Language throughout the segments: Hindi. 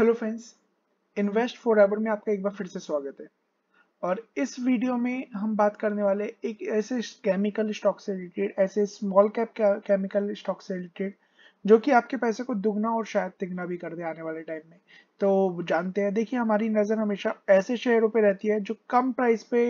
hello friends invest forever में आपका एक बार फिर से स्वागत है और इस वीडियो में हम बात करने वाले एक ऐसे केमिकल स्टॉक से रिलेटेड ऐसे स्मॉल कैप केमिकल स्टॉक से रिलेटेड जो कि आपके पैसे को दुगना और शायद तिगना भी कर दे आने वाले टाइम में तो जानते हैं देखिए हमारी नज़र हमेशा ऐसे शेयरों पे रहती है जो कम प्राइस पे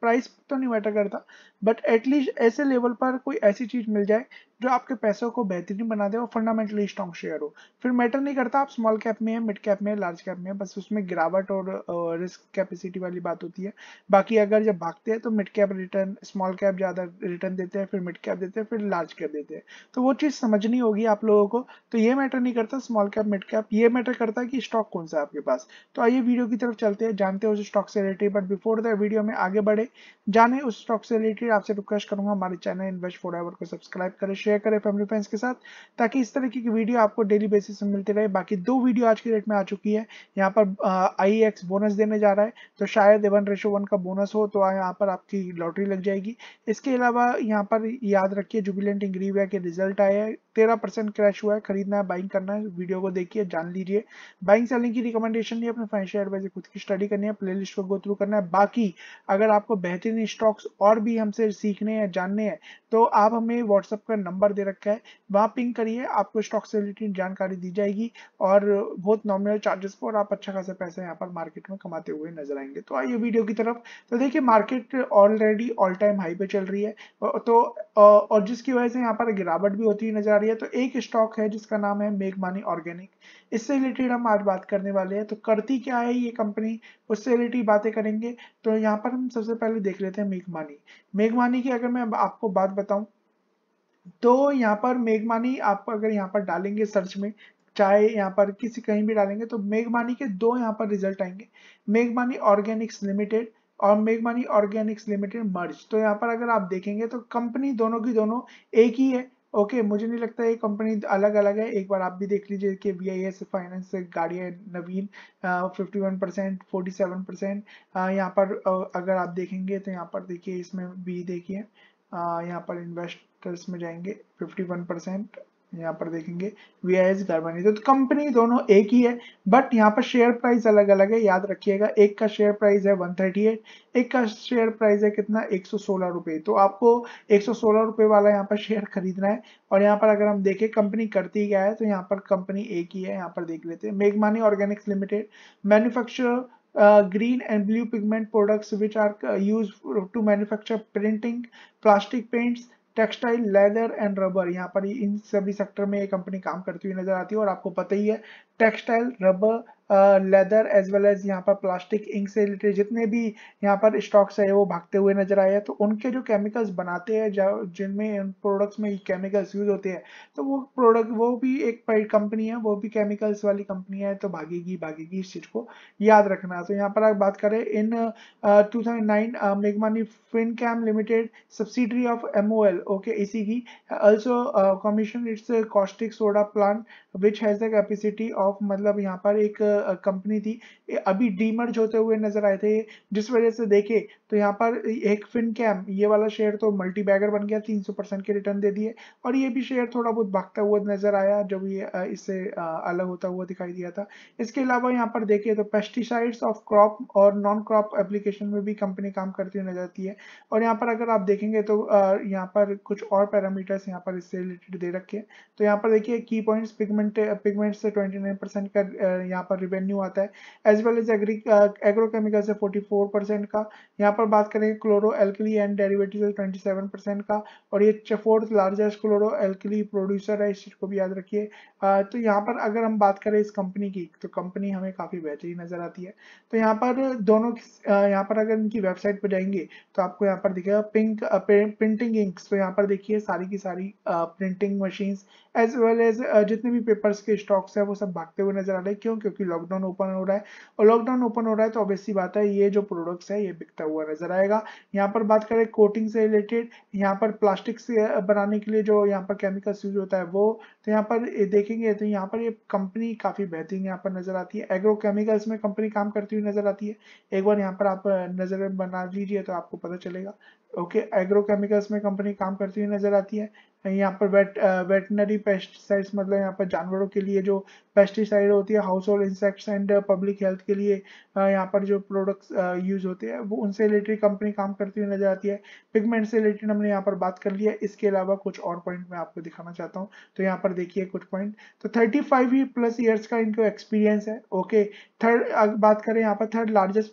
प्राइस तो नहीं मैटर करता बट एटलीस्ट ऐसे लेवल पर कोई ऐसी चीज़ मिल जाए जो आपके पैसों को बेहतरीन बना दे और फंडामेंटली स्ट्रॉन्ग शेयर हो फिर मैटर नहीं करता आप स्मॉल कैप में है मिड कैप में लार्ज कैप में बस उसमें गिरावट और रिस्क कैपेसिटी वाली बात होती है बाकी अगर जब भागते हैं तो mid cap return small cap ज़्यादा रिटर्न देते हैं फिर मिड कैप देते हैं फिर लार्ज कैप देते हैं तो वो चीज़ समझनी होगी आप लोगों को तो ये मैटर नहीं करता स्मॉल कैप मिड कैप ये मैटर करता है कि स्टॉक कौन सा है आपके पास तो आइए वीडियो की तरफ चलते हैं जानते हैं उस स्टॉक से related but before the video में आगे बढ़े जाने उस स्टॉक से रिलेटेड आपसे रिक्वेस्ट करूंगा हमारे चैनल इन्वेस्ट फॉर एवर को सब्सक्राइब करें शेयर करें फैमिली फ्रेंड्स के साथ ताकि इस तरीके की वीडियो आपको डेली बेसिस में मिलती रहे बाकी दो वीडियो आज के डेट में आ चुकी है यहाँ पर आई बोनस e देने जा रहा है तो शायद एवन रेशो वन का बोनस हो तो यहाँ पर आपकी लॉटरी लग जाएगी इसके अलावा यहाँ पर याद रखिए जुबिलेंट इंग्रीविया के रिजल्ट आए हैं तेरह परसेंट क्रैश हुआ है खरीदना है बाइंग करना है वीडियो को देखिए जान लीजिए बाइंग सेलिंग की रिकमेंडेशन नहीं अपने फाइनेंशियल एडवाइजर खुद की स्टडी करनी है प्ले लिस्ट को गो थ्रू करना है बाकी अगर आपको बेहतरीन स्टॉक्स और भी हमसे सीखने हैं जानने हैं तो आप हमें व्हाट्सअप का नंबर दे रखा है वहाँ पिंग करिए आपको स्टॉक से रिलेटेड जानकारी दी जाएगी और बहुत नॉमिनल चार्जेस पर आप अच्छा खासा पैसा यहाँ पर मार्केट में कमाते हुए नजर आएंगे तो आइए वीडियो की तरफ तो देखिए market already all time high पे चल रही है तो और जिसकी वजह से यहाँ पर गिरावट भी होती हुई नजर आ रही है तो एक स्टॉक है जिसका नाम है मेघमानी ऑर्गेनिक इससे रिलेटेड हम आज पार्ट बात करने वाले हैं तो करती क्या है ये कंपनी उससे रिलेटेड बातें करेंगे तो यहाँ पर हम सबसे पहले देख लेते हैं मेघमानी मेघमानी की अगर मैं आपको बात बताऊं तो यहाँ पर मेघमानी आप अगर यहाँ पर डालेंगे सर्च में चाहे यहाँ पर किसी कहीं भी डालेंगे तो मेघमानी के दो यहाँ पर रिजल्ट आएंगे मेघमानी ऑर्गेनिक्स लिमिटेड और मेघमानी ऑर्गेनिक्स लिमिटेड मर्ज तो यहाँ पर अगर आप देखेंगे तो कंपनी दोनों की दोनों एक ही है ओके okay, मुझे नहीं लगता ये कंपनी अलग अलग है एक बार आप भी देख लीजिए कि वी आई एस फाइनेंस गाड़ियाँ नवीन fifty one percent forty seven percent यहाँ पर अगर आप देखेंगे तो यहाँ पर देखिए इसमें भी देखिए यहाँ पर इन्वेस्टर्स में जाएंगे फिफ्टी वन परसेंट यहाँ पर देखेंगे वी आई एस कार्बनी तो कंपनी तो दोनों एक ही है बट यहाँ पर शेयर प्राइस अलग अलग है याद रखिएगा एक का शेयर प्राइस है 138 एक का शेयर प्राइस है कितना एक सौ तो आपको एक सौ वाला यहाँ पर शेयर खरीदना है और यहाँ पर अगर हम देखें कंपनी करती क्या है तो यहाँ पर कंपनी एक ही है यहाँ पर देख लेते हैं मेघमानी organics limited manufacture green and blue pigment products which are use to manufacture printing plastic paints textile leather and rubber यहाँ पर इन सभी सेक्टर में ये कंपनी काम करती हुई नजर आती है और आपको पता ही है textile rubber leather as well as यहाँ पर प्लास्टिक इंक से रिलेटेड जितने भी यहाँ पर स्टॉक्स है वो भागते हुए नजर आए हैं तो उनके जो केमिकल्स बनाते हैं जिनमें प्रोडक्ट्स में केमिकल्स यूज होते हैं तो वो प्रोडक्ट वो भी एक कंपनी है वो भी केमिकल्स वाली कंपनी है तो भागेगी भागेगी इस चीज को याद रखना तो यहाँ पर आप बात करें इन टू थाउजेंड नाइन मेघमानी finechem limited subsidiary of M O L okay इसी की also commission its caustic soda plant which has the capacity of मतलब यहाँ पर एक कंपनी थी अभी डीमर्ज होते हुए नजर आए थे जिस वजह से देखे तो यहाँ पर एक फिन कैम ये वाला शेयर तो मल्टी बैगर बन गया 300 परसेंट के रिटर्न दे दिए और ये भी शेयर थोड़ा बहुत भागता हुआ नजर आया जब ये इससे अलग होता हुआ दिखाई दिया था इसके अलावा यहाँ पर देखिए तो पेस्टिसाइड्स ऑफ क्रॉप और नॉन क्रॉप एप्लीकेशन में भी कंपनी काम करती हुई नजर आती है और यहाँ पर अगर आप देखेंगे तो यहाँ पर कुछ और पैरामीटर्स यहाँ पर इससे रिलेटेड दे रखे हैं तो यहाँ पर देखिए की पॉइंट पिगमेंट पिगमेंट से ट्वेंटी का यहाँ पर रिवेन्यू आता है as well as agri agrochemical से फोर्टी परसेंट का यहाँ पर पर बात करेंगे chloro alkali and derivative twenty seven percent का और ये fourth largest chloro alkali producer है इस चीज़ को भी याद रखिए तो यहाँ पर अगर हम बात करें इस कंपनी की तो कंपनी हमें काफ़ी बेहतरीन नज़र आती है तो यहाँ पर दोनों यहाँ पर अगर इनकी वेबसाइट पर जाएंगे तो आपको यहाँ पर दिखेगा पिंक प्रिंटिंग इंक्स तो यहाँ पर देखिए सारी की सारी printing machine as well as जितने भी पेपर्स के स्टॉक्स है वो सब भागते हुए नजर आ रहे हैं क्यों क्योंकि लॉकडाउन ओपन हो रहा है और लॉकडाउन ओपन हो रहा है तो ऑब्वियसली बात है ये जो प्रोडक्ट्स है ये बिकता हुआ नॉइजर आएगा यहाँ पर बात करें कोटिंग से रिलेटेड यहाँ पर प्लास्टिक से बनाने के लिए जो यहाँ पर केमिकल्स यूज होता है वो तो यहाँ पर देखेंगे तो यहाँ पर ये कंपनी काफ़ी बेहतरीन यहाँ पर नज़र आती है एग्रो केमिकल्स में कंपनी काम करती हुई नज़र आती है एक बार यहाँ पर आप नज़र बना लीजिए तो आपको पता चलेगा ओके एग्रोकेमिकल्स में कंपनी काम करती हुई नजर आती है यहाँ पर वेट वेटनरी पेस्टिसाइड्स मतलब यहाँ पर जानवरों के लिए जो पेस्टिसाइड होती है household insects and public health के लिए uh, यहाँ पर जो प्रोडक्ट्स यूज uh, होते हैं वो उनसे रिलेटेड कंपनी काम करती हुई नजर आती है पिगमेंट से रिलेटेड हमने यहाँ पर बात कर लिया इसके अलावा कुछ और पॉइंट मैं आपको दिखाना चाहता हूँ तो यहाँ पर देखिए कुछ पॉइंट तो थर्टी फाइव प्लस ईयर्स का इनको एक्सपीरियंस है ओके थर्ड बात करें यहाँ पर थर्ड लार्जेस्ट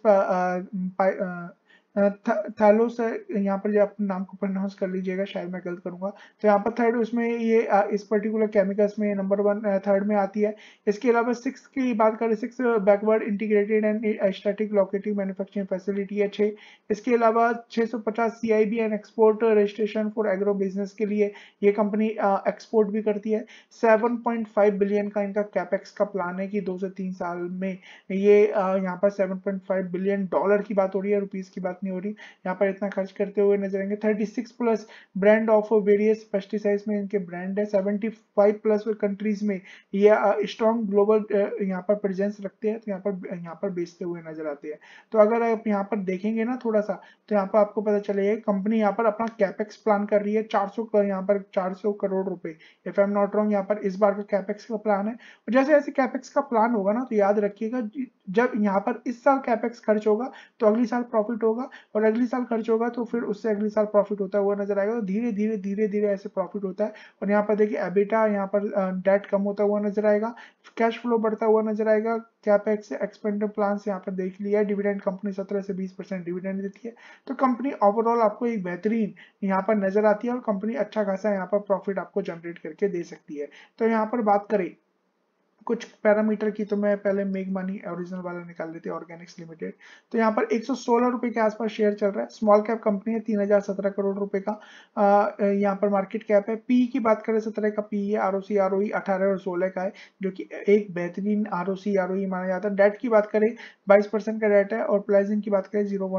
थैलोस है यहाँ पर आप नाम को प्रोनाउंस कर लीजिएगा शायद मैं गलत करूंगा तो यहाँ पर थर्ड उसमें ये इस पर्टिकुलर केमिकल्स में नंबर वन थर्ड में आती है इसके अलावा सिक्स की बात करें सिक्स बैकवर्ड इंटीग्रेटेड एंड एस्टेटिक लोकेटिव मैन्युफैक्चरिंग फैसिलिटी है छः इसके अलावा 650 B and export registration for agro business के लिए ये कंपनी एक्सपोर्ट भी करती है फाइव बिलियन का इनका कैपेक्स का प्लान है कि दो से तीन साल में ये यहाँ पर फाइव बिलियन डॉलर की बात हो रही है रुपीज़ की बात बात नहीं हो रही यहाँ पर इतना खर्च करते हुए नजर आएंगे 36 plus brand of various pesticides में इनके ब्रांड है 75 प्लस कंट्रीज में ये स्ट्रॉन्ग ग्लोबल यहाँ पर प्रेजेंस रखते हैं तो यहाँ पर यहाँ पर बेचते हुए नजर आते हैं तो अगर आप यहाँ पर देखेंगे ना थोड़ा सा तो यहाँ पर आपको पता चलेगा कंपनी यहाँ पर अपना कैपेक्स प्लान कर रही है चार सौ यहाँ पर चार सौ करोड़ रुपए इफ एम नॉट रॉन्ग यहाँ पर इस बार का कैपेक्स का प्लान है और जैसे जैसे कैपेक्स का प्लान होगा ना तो याद रखिएगा जब यहाँ पर इस साल कैपेक्स खर्च होगा तो अगले साल प्रॉफिट होगा होगा और अगले साल खर्च होगा तो फिर उससे अगले साल प्रॉफिट होता हुआ नजर आएगा तो धीरे धीरे धीरे धीरे ऐसे प्रॉफिट होता है और यहाँ पर देखिए एबिटा यहाँ पर डेट कम होता हुआ नजर आएगा कैश फ्लो बढ़ता हुआ नजर आएगा कैपेक्स एक्सपेंडर प्लान यहाँ पर देख लिया डिविडेंड कंपनी सत्रह से बीस परसेंट डिविडेंड देती है तो कंपनी ओवरऑल आपको एक बेहतरीन यहाँ पर नजर आती है और कंपनी अच्छा खासा यहाँ पर प्रॉफिट आपको जनरेट करके दे सकती है तो यहाँ पर बात करें कुछ पैरामीटर की तो मैं पहले मेघ मनी ओरिजिनल वाला निकाल लेते ऑर्गेनिक्स लिमिटेड तो यहाँ पर एक रुपए के आसपास शेयर चल रहा है स्मॉल कैप कंपनी है तीन करोड़ रुपए का यहाँ पर मार्केट कैप है पी की बात करें सत्रह का पी है R O C R O अठारह और सोलह का है जो कि एक बेहतरीन R O C R O माना जाता है डेट की बात करें बाईस का डेट है और प्लाइजिंग की बात करें जीरो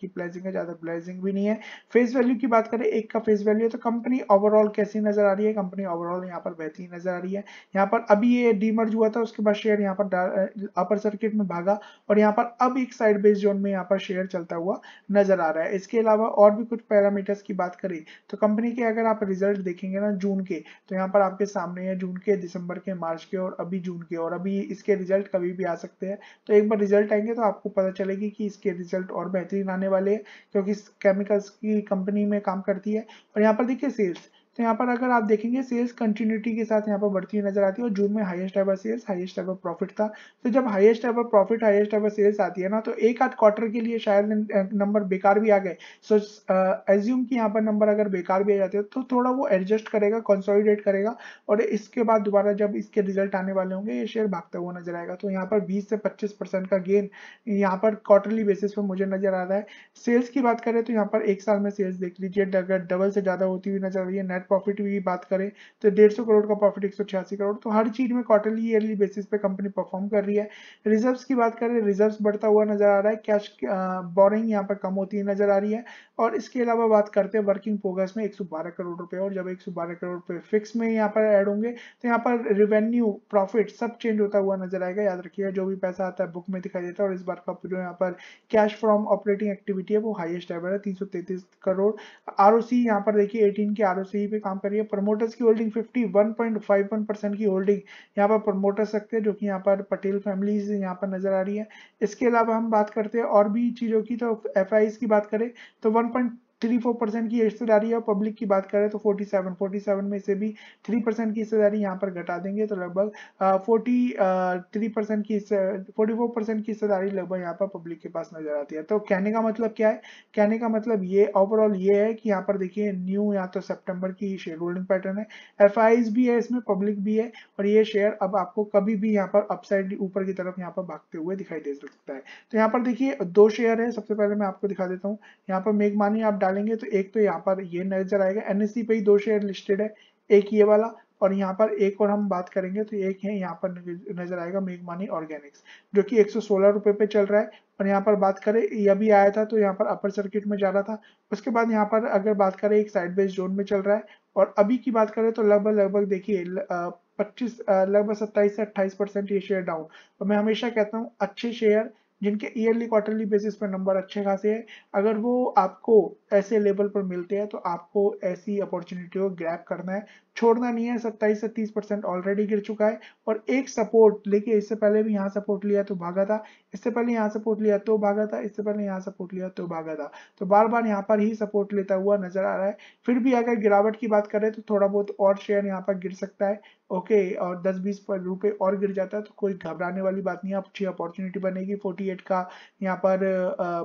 की प्लाइजिंग है ज्यादा प्लाइजिंग भी नहीं है फेस वैल्यू की बात करें एक का फेस वैल्यू है तो कंपनी ओवरऑल कैसी नजर आ रही है कंपनी ओवरऑल यहाँ पर बेहतरीन नजर आ रही है यहाँ पर अभी ये डीमर एवरेज हुआ था उसके बाद शेयर यहाँ पर अपर सर्किट में भागा और यहाँ पर अब एक साइड बेस जोन में यहाँ पर शेयर चलता हुआ नजर आ रहा है इसके अलावा और भी कुछ पैरामीटर्स की बात करें तो कंपनी के अगर आप रिजल्ट देखेंगे ना जून के तो यहाँ पर आपके सामने है जून के दिसंबर के मार्च के और अभी जून के और अभी इसके रिजल्ट कभी भी आ सकते हैं तो एक बार रिजल्ट आएंगे तो आपको पता चलेगी कि इसके रिजल्ट और बेहतरीन आने वाले हैं क्योंकि केमिकल्स की कंपनी में काम करती है और यहाँ पर देखिए सेल्स तो यहाँ पर अगर आप देखेंगे सेल्स कंटिन्यूटी के साथ यहाँ पर बढ़ती हुई नजर आती है और जून में highest ever sales highest ever profit था तो जब highest ever profit highest ever sales आती है ना तो एक आध क्वार्टर के लिए शायद नंबर बेकार भी आ गए सो एज्यूम की यहाँ पर नंबर अगर बेकार भी आ जाते हैं तो थोड़ा वो एडजस्ट करेगा कंसोलिडेट करेगा और इसके बाद दोबारा जब इसके रिजल्ट आने वाले होंगे ये शेयर भागता हुआ नजर आएगा तो यहाँ पर बीस से पच्चीस का गेन यहाँ पर क्वार्टरली बेसिस पर मुझे नजर आ रहा है सेल्स की बात करें तो यहाँ पर एक साल में सेल्स देख लीजिए अगर डबल से ज्यादा होती हुई नजर आ रही है नेट प्रॉफिट की बात करें तो डेढ़ सौ करोड़ का प्रॉफिट एक सौ छियासी करोड़ तो हर चीज में क्वार्टरली ईयरली बेसिस पे कंपनी परफॉर्म कर रही है रिजर्व की बात करें रिजर्व बढ़ता हुआ नजर आ रहा है कैश बोरिंग यहाँ पर कम होती नजर आ रही है और इसके अलावा बात करते हैं वर्किंग प्रोग्रेस में एक करोड़ रुपए और जब एक करोड़ रुपए फिक्स में यहाँ पर एड होंगे तो यहाँ पर रिवेन्यू प्रॉफिट सब चेंज होता हुआ नजर आएगा याद रखिएगा जो भी पैसा आता है बुक में दिखाई देता है और इस बार का जो यहाँ पर कैश फ्रॉम ऑपरेटिंग एक्टिविटी है वो हाईएस्ट एवर है तीन करोड़ आर यहाँ पर देखिए एटीन के आर ओ सी पे काम कर रही है प्रमोटर्स की होल्डिंग 51.51 परसेंट की होल्डिंग यहाँ पर प्रमोटर्स रखते हैं जो कि यहाँ पर पटेल फैमिलीज यहाँ पर नजर आ रही है इसके अलावा हम बात करते हैं और भी चीज़ों की तो एफ की बात करें तो वन थ्री फोर परसेंट की हिस्सेदारी है और पब्लिक की बात करें तो फोर्टी सेवन फोर्टी सेवन में से भी थ्री परसेंट की हिस्सेदारी यहाँ पर घटा देंगे तो लगभग फोर्टी थ्री परसेंट की फोर्टी फोर परसेंट की हिस्सेदारी लगभग यहाँ पर पब्लिक के पास नजर आती है तो कहने का मतलब क्या है कहने का मतलब ये ओवरऑल ये है कि यहाँ पर देखिए न्यू यहाँ तो सेप्टेम्बर की शेयर होल्डिंग पैटर्न है एफ भी है इसमें पब्लिक भी है और ये शेयर अब आपको कभी भी यहाँ पर अपसाइड ऊपर की तरफ यहाँ पर भागते हुए दिखाई दे सकता है तो यहाँ पर देखिए दो शेयर है सबसे पहले मैं आपको दिखा देता हूँ यहाँ पर मेघमानी आप डाल निकालेंगे तो एक तो यहाँ पर ये नजर आएगा एनएससी पे ही दो शेयर लिस्टेड है एक ये वाला और यहाँ पर एक और हम बात करेंगे तो एक है यहाँ पर नजर आएगा मेघ मेघमानी ऑर्गेनिक्स जो कि एक रुपए पे चल रहा है और यहाँ पर बात करें यह भी आया था तो यहाँ पर अपर सर्किट में जा रहा था उसके बाद यहाँ पर अगर बात करें एक साइड बेस जोन में चल रहा है और अभी की बात करें तो लगभग लगभग देखिए पच्चीस लगभग सत्ताईस से अट्ठाईस ये शेयर डाउन और मैं हमेशा कहता हूँ अच्छे शेयर जिनके ईयरली क्वार्टरली बेसिस पर नंबर अच्छे खासे हैं अगर वो आपको ऐसे लेवल पर मिलते हैं तो आपको ऐसी अपॉर्चुनिटी को ग्रैप करना है छोड़ना नहीं है सत्ताईस से तीस परसेंट ऑलरेडी गिर चुका है और एक सपोर्ट लेकिन इससे पहले भी यहाँ सपोर्ट लिया तो भागा था इससे पहले यहाँ सपोर्ट लिया तो भागा था इससे पहले यहाँ सपोर्ट लिया तो भागा था तो बार बार यहाँ पर ही सपोर्ट लेता हुआ नजर आ रहा है फिर भी अगर गिरावट की बात करें तो थोड़ा बहुत और शेयर यहाँ पर गिर सकता है ओके okay, और 10 बीस रुपए और गिर जाता है तो कोई घबराने वाली बात नहीं है अच्छी अपॉर्चुनिटी बनेगी 48 का यहाँ पर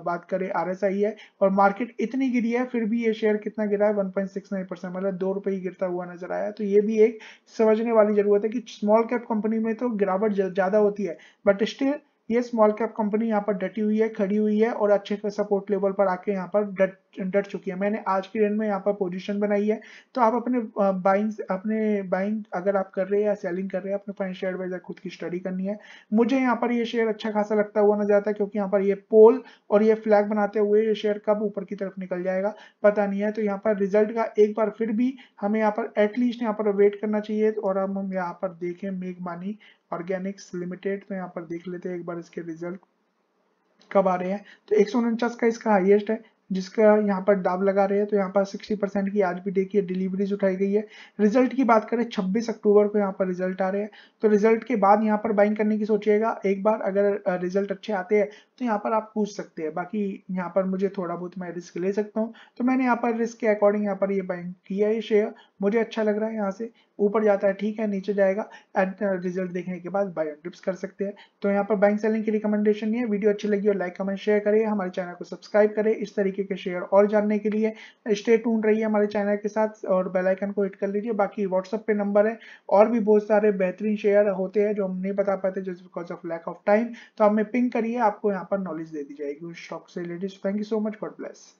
बात करें आर है और मार्केट इतनी गिरी है फिर भी ये शेयर कितना गिरा है 1.69 परसेंट मतलब दो रुपये ही गिरता हुआ नजर आया है तो ये भी एक समझने वाली जरूरत है कि स्मॉल कैप कंपनी में तो गिरावट ज़्यादा होती है बट स्टिल ये स्मॉल कैप कंपनी यहाँ पर डटी हुई है खड़ी हुई है और अच्छे सपोर्ट लेवल पर आके यहाँ पर डट डट चुकी है मैंने आज की डेट में यहाँ पर पोजीशन बनाई है तो आप अपने बाइंग अपने बाइंग अगर आप कर रहे हैं या सेलिंग कर रहे हैं अपने फाइनेंशियल एडवाइजर खुद की स्टडी करनी है मुझे यहाँ पर ये शेयर अच्छा खासा लगता हुआ नजर आता है क्योंकि यहाँ पर ये पोल और ये फ्लैग बनाते हुए ये शेयर कब ऊपर की तरफ निकल जाएगा पता नहीं है तो यहाँ पर रिजल्ट का एक बार फिर भी हमें यहाँ पर एटलीस्ट यहाँ पर वेट करना चाहिए और हम यहाँ पर देखें मेघमानी ऑर्गेनिक्स लिमिटेड तो यहाँ पर देख लेते हैं एक बार इसके रिजल्ट कब आ रहे हैं तो एक का इसका हाईएस्ट है जिसका यहाँ पर दाव लगा रहे हैं तो यहाँ पर 60 परसेंट की आज भी डे की डिलीवरीज उठाई गई है रिजल्ट की बात करें 26 अक्टूबर को यहाँ पर रिजल्ट आ रहे हैं तो रिजल्ट के बाद यहाँ पर बाइंग करने की सोचिएगा एक बार अगर रिजल्ट अच्छे आते हैं तो यहाँ पर आप पूछ सकते हैं बाकी यहाँ पर मुझे थोड़ा बहुत मैं रिस्क ले सकता हूँ तो मैंने यहाँ पर रिस्क के अकॉर्डिंग यहाँ पर ये बाइंग किया है शेयर मुझे अच्छा लग रहा है यहाँ से ऊपर जाता है ठीक है नीचे जाएगा एंड रिजल्ट uh, देखने के बाद बाय डिप्स कर सकते हैं तो यहाँ पर बैंक सेलिंग की रिकमेंडेशन ये वीडियो अच्छी लगी हो लाइक कमेंट शेयर करिए हमारे चैनल को सब्सक्राइब करें इस तरीके के शेयर और जानने के लिए स्टे टून रहिए हमारे चैनल के साथ और बेलाइकन को हिट कर लीजिए बाकी व्हाट्सअप पे नंबर है और भी बहुत सारे बेहतरीन शेयर होते हैं जो हम नहीं बता पाते just because of lack of time तो हमें पिंक करिए आपको यहाँ पर नॉलेज दे दी जाएगी उस स्टॉक से related thank you so much God bless